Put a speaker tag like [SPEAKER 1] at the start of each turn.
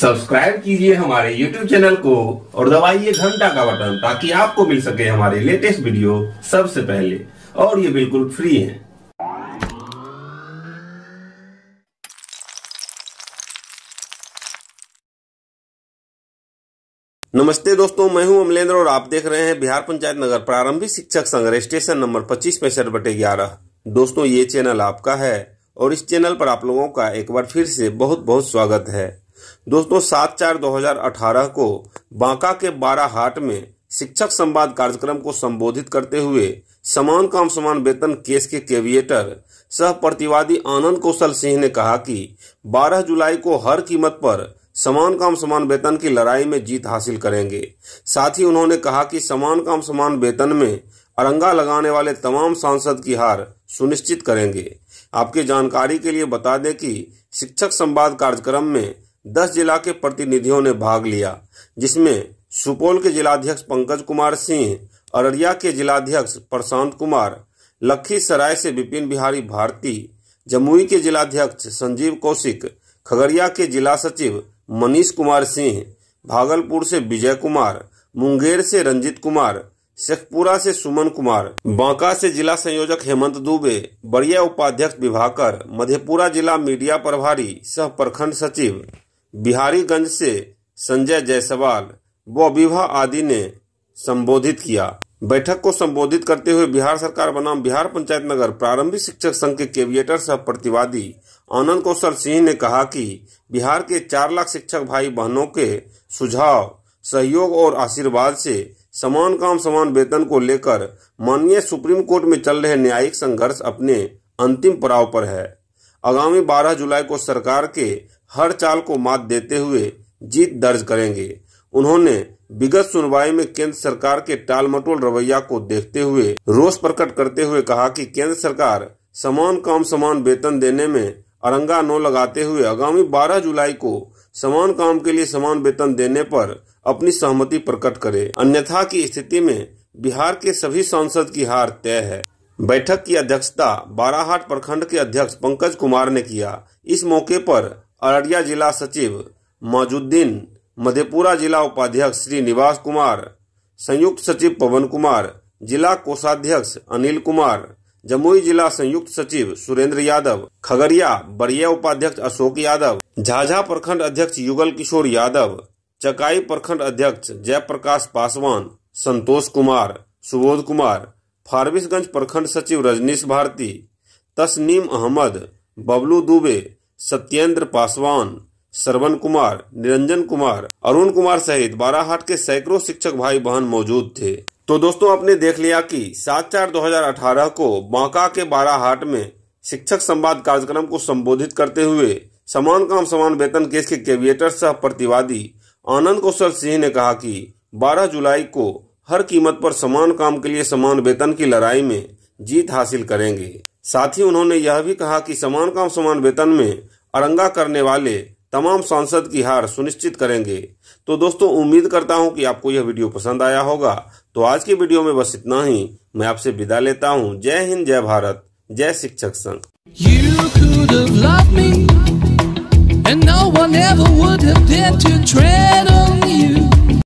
[SPEAKER 1] subscribe कीजिए हमारे YouTube channel को और दबाइए घंटा का बटन ताकि आपको मिल सके हमारे लेटेस्ट वीडियो सबसे पहले और ये बिल्कुल फ्री है नमस्ते दोस्तों मैं हूं अमलेंद्र और आप देख रहे हैं बिहार पंचायत नगर प्रारंभिक शिक्षक संघ रजिस्ट्रेशन नंबर पच्चीस पैंसठ बटे ग्यारह दोस्तों ये चैनल आपका है और इस चैनल पर आप लोगों का एक बार फिर से बहुत बहुत स्वागत है दोस्तों सात चार 2018 को बांका के बाराहाट में शिक्षक संवाद कार्यक्रम को संबोधित करते हुए समान काम समान वेतन केस के केविएटर सह प्रतिवादी आनंद कौशल सिंह ने कहा कि 12 जुलाई को हर कीमत पर समान काम समान वेतन की लड़ाई में जीत हासिल करेंगे साथ ही उन्होंने कहा कि समान काम समान वेतन में अरंगा लगाने वाले तमाम सांसद की हार सुनिश्चित करेंगे आपकी जानकारी के लिए बता दें कि शिक्षक संवाद कार्यक्रम में दस जिला के प्रतिनिधियों ने भाग लिया जिसमें सुपौल के जिलाध्यक्ष पंकज कुमार सिंह अररिया के जिलाध्यक्ष प्रशांत कुमार लखीसराय से विपिन बिहारी भारती जमुई के जिलाध्यक्ष संजीव कौशिक खगड़िया के जिला सचिव मनीष कुमार सिंह भागलपुर से विजय कुमार मुंगेर से रंजीत कुमार शेखपुरा से सुमन कुमार बांका से जिला संयोजक हेमंत दुबे बड़िया उपाध्यक्ष विभाकर मधेपुरा जिला मीडिया प्रभारी सह प्रखंड सचिव बिहारीगंज से संजय जायसवाल व विभा आदि ने संबोधित किया बैठक को संबोधित करते हुए बिहार सरकार बनाम बिहार पंचायत नगर प्रारंभिक शिक्षक संघ के कैविएटर सह प्रतिवादी आनंद कौशल सिंह ने कहा कि बिहार के चार लाख शिक्षक भाई बहनों के सुझाव सहयोग और आशीर्वाद से समान काम समान वेतन को लेकर माननीय सुप्रीम कोर्ट में चल रहे न्यायिक संघर्ष अपने अंतिम पड़ाव पर है आगामी 12 जुलाई को सरकार के हर चाल को मात देते हुए जीत दर्ज करेंगे उन्होंने विगत सुनवाई में केंद्र सरकार के टालमटोल रवैया को देखते हुए रोष प्रकट करते हुए कहा कि केंद्र सरकार समान काम समान वेतन देने में अरंगा न लगाते हुए आगामी 12 जुलाई को समान काम के लिए समान वेतन देने पर अपनी सहमति प्रकट करे अन्यथा की स्थिति में बिहार के सभी सांसद की हार तय है बैठक की अध्यक्षता बाराहाट प्रखंड के अध्यक्ष पंकज कुमार ने किया इस मौके पर अररिया जिला सचिव मौजुद्दीन मधेपुरा जिला उपाध्यक्ष श्री निवास कुमार संयुक्त सचिव पवन कुमार जिला कोषाध्यक्ष अनिल कुमार जमुई जिला संयुक्त सचिव सुरेंद्र यादव खगड़िया बरिया उपाध्यक्ष अशोक यादव झाझा प्रखंड अध्यक्ष युगल किशोर यादव चकाई प्रखंड अध्यक्ष जयप्रकाश पासवान संतोष कुमार सुबोध कुमार फारबिसगंज प्रखंड सचिव रजनीश भारती तस्नीम अहमद बबलू दुबे सत्येंद्र पासवान श्रवण कुमार निरंजन कुमार अरुण कुमार सहित बाराहाट के सैकड़ों शिक्षक भाई बहन मौजूद थे तो दोस्तों आपने देख लिया कि सात चार 2018 को बांका के बाराहाट में शिक्षक संवाद कार्यक्रम को संबोधित करते हुए समान काम समान वेतन केस के कैविएटर सह प्रतिवादी आनंद कौशल सिंह ने कहा कि 12 जुलाई को हर कीमत पर समान काम के लिए समान वेतन की लड़ाई में जीत हासिल करेंगे साथ ही उन्होंने यह भी कहा कि समान काम समान वेतन में अरंगा करने वाले तमाम सांसद की हार सुनिश्चित करेंगे तो दोस्तों उम्मीद करता हूं कि आपको यह वीडियो पसंद आया होगा तो आज की वीडियो में बस इतना ही मैं आपसे विदा लेता हूं जय हिंद जय भारत जय शिक्षक संघ